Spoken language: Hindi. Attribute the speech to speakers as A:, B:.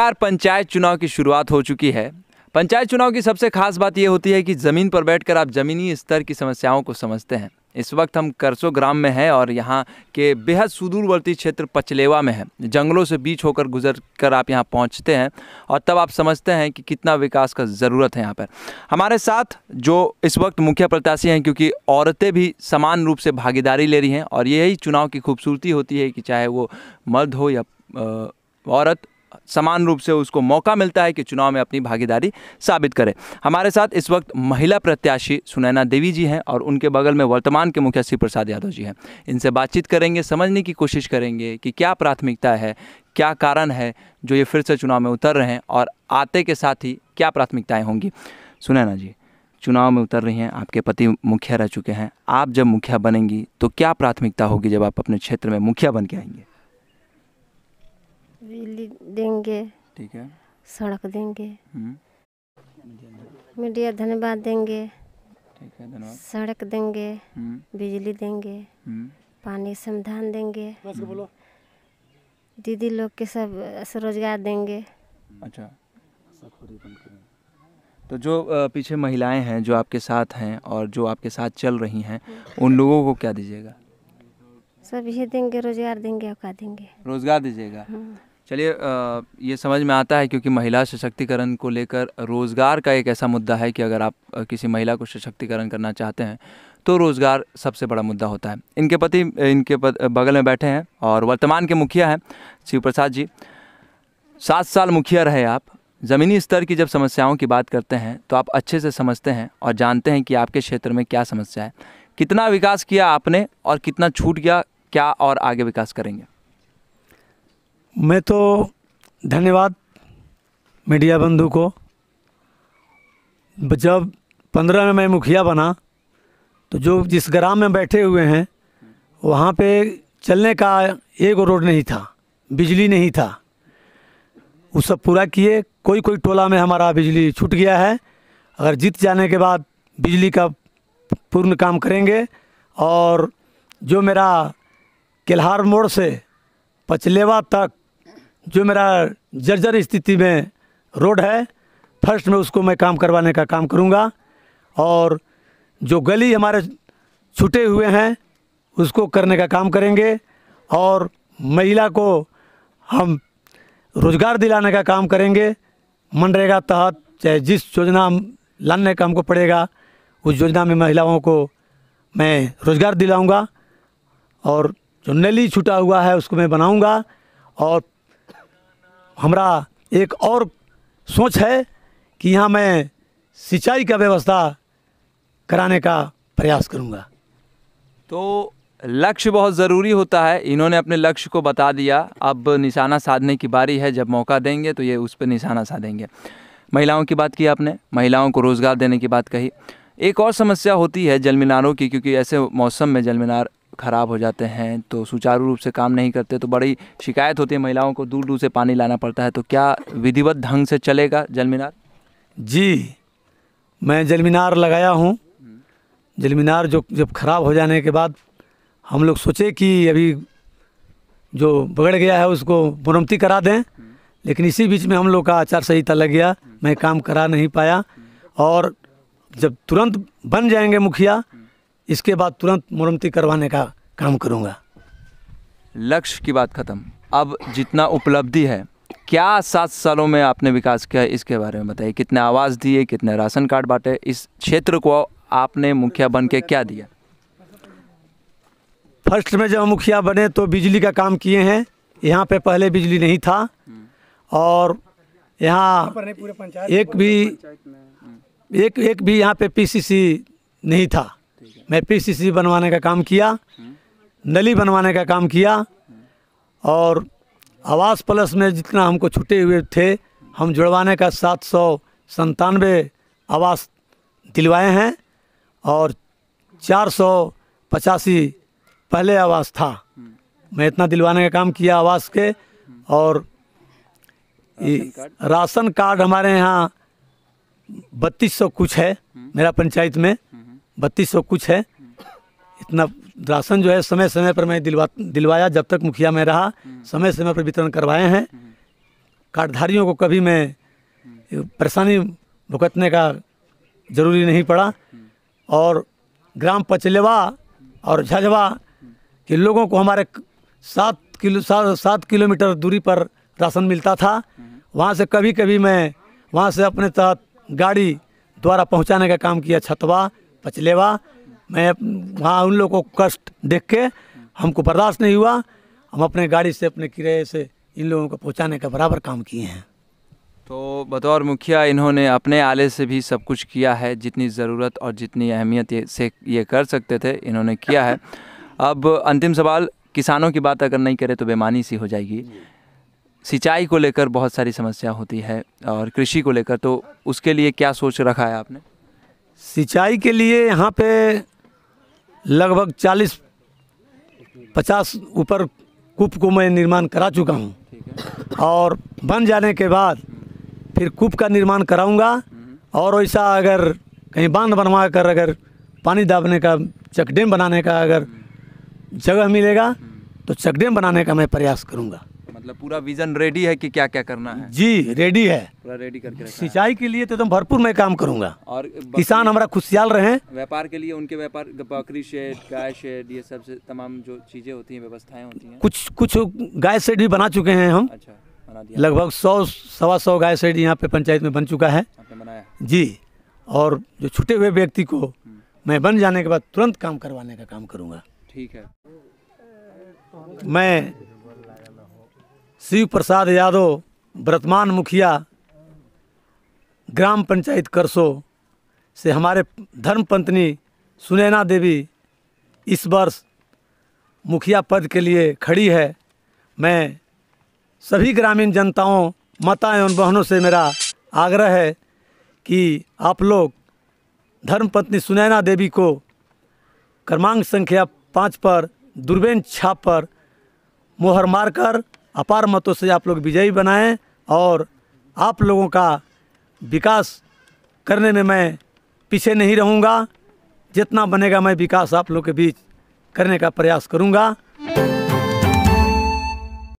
A: बिहार पंचायत चुनाव की शुरुआत हो चुकी है पंचायत चुनाव की सबसे खास बात यह होती है कि ज़मीन पर बैठकर आप ज़मीनी स्तर की समस्याओं को समझते हैं इस वक्त हम करसो ग्राम में हैं और यहाँ के बेहद सुदूरवर्ती क्षेत्र पचलेवा में है जंगलों से बीच होकर गुजर कर आप यहाँ पहुँचते हैं और तब आप समझते हैं कि कितना विकास का ज़रूरत है यहाँ पर हमारे साथ जो इस वक्त मुख्य प्रत्याशी हैं क्योंकि औरतें भी समान रूप से भागीदारी ले रही हैं और यही चुनाव की खूबसूरती होती है कि चाहे वो मर्द हो या औरत समान रूप से उसको मौका मिलता है कि चुनाव में अपनी भागीदारी साबित करें हमारे साथ इस वक्त महिला प्रत्याशी सुनैना देवी जी हैं और उनके बगल में वर्तमान के मुखिया शिव प्रसाद यादव जी हैं इनसे बातचीत करेंगे समझने की कोशिश करेंगे कि क्या प्राथमिकता है क्या कारण है जो ये फिर से चुनाव में उतर रहे हैं और आते के साथ ही क्या प्राथमिकताएँ होंगी सुनैना जी चुनाव में उतर रही हैं आपके पति मुखिया रह चुके हैं आप जब मुखिया बनेंगी तो क्या प्राथमिकता होगी जब आप अपने क्षेत्र में मुखिया बन के आएंगे बिजली देंगे ठीक है सड़क देंगे हम्म। मीडिया धन्यवाद देंगे ठीक है धन्यवाद सड़क देंगे हम्म। बिजली देंगे हम्म। पानी समाधान देंगे दीदी लोग के सब रोजगार देंगे अच्छा तो जो पीछे महिलाएं हैं जो आपके साथ हैं और जो आपके साथ चल रही हैं उन लोगों को क्या दीजिएगा सब ये देंगे रोजगार देंगे और देंगे रोजगार दीजिएगा चलिए ये समझ में आता है क्योंकि महिला सशक्तिकरण को लेकर रोज़गार का एक ऐसा मुद्दा है कि अगर आप किसी महिला को सशक्तिकरण करना चाहते हैं तो रोज़गार सबसे बड़ा मुद्दा होता है इनके पति इनके पत, बगल में बैठे हैं और वर्तमान के मुखिया हैं शिव प्रसाद जी सात साल मुखिया रहे आप ज़मीनी स्तर की जब समस्याओं की बात करते हैं तो आप अच्छे से समझते हैं और जानते हैं कि आपके क्षेत्र में क्या समस्या है कितना विकास किया आपने और कितना छूट गया क्या और आगे विकास करेंगे
B: मैं तो धन्यवाद मीडिया बंधु को जब पंद्रह में मैं मुखिया बना तो जो जिस ग्राम में बैठे हुए हैं वहाँ पे चलने का एक रोड नहीं था बिजली नहीं था वो सब पूरा किए कोई कोई टोला में हमारा बिजली छूट गया है अगर जीत जाने के बाद बिजली का पूर्ण काम करेंगे और जो मेरा केल्हार मोड़ से पचलेवा तक जो मेरा जर्जर स्थिति में रोड है फर्स्ट में उसको मैं काम करवाने का काम करूँगा और जो गली हमारे छूटे हुए हैं उसको करने का काम करेंगे और महिला को हम रोज़गार दिलाने का काम करेंगे मनरेगा तहत चाहे जिस योजना लाने का हमको पड़ेगा उस योजना में महिलाओं को मैं रोज़गार दिलाऊंगा और जो नली छूटा हुआ है उसको मैं बनाऊंगा और हमारा एक और सोच है कि यहाँ मैं सिंचाई का व्यवस्था कराने का प्रयास करूँगा तो लक्ष्य बहुत
A: ज़रूरी होता है इन्होंने अपने लक्ष्य को बता दिया अब निशाना साधने की बारी है जब मौका देंगे तो ये उस पर निशाना साधेंगे महिलाओं की बात की आपने महिलाओं को रोज़गार देने की बात कही एक और समस्या होती है जलमीनारों की क्योंकि ऐसे मौसम में जलमीनार ख़राब हो जाते हैं तो सुचारू रूप से काम नहीं करते तो बड़ी शिकायत होती है महिलाओं को दूर दूर से पानी लाना पड़ता है तो
B: क्या विधिवत ढंग से चलेगा जलमीनार जी मैं जलमीनार लगाया हूँ जलमीनार जो जब ख़राब हो जाने के बाद हम लोग सोचे कि अभी जो बगड़ गया है उसको मुरमती करा दें लेकिन इसी बीच में हम लोग का आचार संहिता लग गया मैं काम करा नहीं पाया और जब तुरंत बन जाएंगे मुखिया इसके बाद तुरंत मरम्मती करवाने का काम करूंगा
A: लक्ष्य की बात ख़त्म अब जितना उपलब्धि है क्या सात सालों में आपने विकास किया इसके बारे में बताइए कितने आवाज़ दिए कितने राशन कार्ड बांटे इस क्षेत्र को आपने मुखिया बन के क्या दिया
B: फर्स्ट में जब मुखिया बने तो बिजली का काम किए हैं यहाँ पे पहले बिजली नहीं था और यहाँ एक भी एक एक भी यहाँ पे पीसीसी नहीं था मैं पीसीसी बनवाने का काम किया नली बनवाने का काम किया और आवास प्लस में जितना हमको छुटे हुए थे हम जुड़वाने का सात सौ संतानवे आवास दिलवाए हैं और चार सौ पचासी पहले आवास था मैं इतना दिलवाने का काम किया आवास के और राशन कार्ड हमारे यहाँ बत्तीस सौ कुछ है मेरा पंचायत में बत्तीस सौ कुछ है इतना राशन जो है समय समय पर मैं दिलवा दिलवाया जब तक मुखिया में रहा समय समय पर वितरण करवाए हैं कार्डधारियों को कभी मैं परेशानी भुगतने का जरूरी नहीं पड़ा और ग्राम पचलेवा और झजवा के लोगों को हमारे सात किलो सात सात किलोमीटर दूरी पर राशन मिलता था वहाँ से कभी कभी मैं वहाँ से अपने तहत गाड़ी द्वारा पहुँचाने का काम किया छतवा पचलेवा मैं वहाँ उन लोगों को कष्ट देख के हमको बर्दाश्त नहीं हुआ हम अपने गाड़ी से अपने किराए से इन लोगों को पहुँचाने का बराबर काम किए हैं
A: तो बतौर मुखिया इन्होंने अपने आले से भी सब कुछ किया है जितनी ज़रूरत और जितनी अहमियत ये से ये कर सकते थे इन्होंने किया है अब अंतिम सवाल किसानों की बात अगर नहीं करें तो बेमानी सी हो जाएगी सिंचाई को लेकर बहुत सारी समस्या होती है और कृषि को लेकर तो उसके लिए क्या सोच रखा है आपने
B: सिंचाई के लिए यहाँ पे लगभग चालीस पचास ऊपर कूप को मैं निर्माण करा चुका हूँ और बन जाने के बाद फिर कूप का निर्माण कराऊंगा और ऐसा अगर कहीं बांध बनवा कर अगर पानी दाबने का चकडेम बनाने का अगर जगह मिलेगा तो चकडेम बनाने का मैं प्रयास करूँगा
A: मतलब पूरा विजन रेडी है कि क्या क्या करना है जी रेडी है पूरा रेडी करके
B: सिंचाई के लिए तो एकदम भरपूर मैं काम करूंगा और किसान हमारा खुशहाल रहे
A: व्यापार के लिए उनके व्यापार बकरी शेड गाय शेड ये सब से तमाम जो चीजें होती हैं व्यवस्थाएं होती हैं
B: कुछ कुछ गाय शेड भी बना चुके हैं हम अच्छा लगभग सौ सवा सौ गाय शेड यहाँ पे पंचायत में बन चुका है जी और जो छुटे हुए व्यक्ति को हम्म। मैं बन जाने के बाद तुरंत काम करवाने का काम करूँगा ठीक है मैं शिव प्रसाद यादव वर्तमान मुखिया ग्राम पंचायत करसो से हमारे पत्नी सुनैना देवी इस वर्ष मुखिया पद के लिए खड़ी है मैं सभी ग्रामीण जनताओं माता एवं बहनों से मेरा आग्रह है कि आप लोग धर्मपत्नी सुनैना देवी को क्रमांक संख्या पाँच पर दुर्बेन छाप पर मोहर मारकर अपार मतों से आप लोग विजयी बनाएं और आप लोगों का विकास करने में मैं पीछे नहीं रहूँगा जितना बनेगा मैं विकास आप लोग के बीच करने का प्रयास करूँगा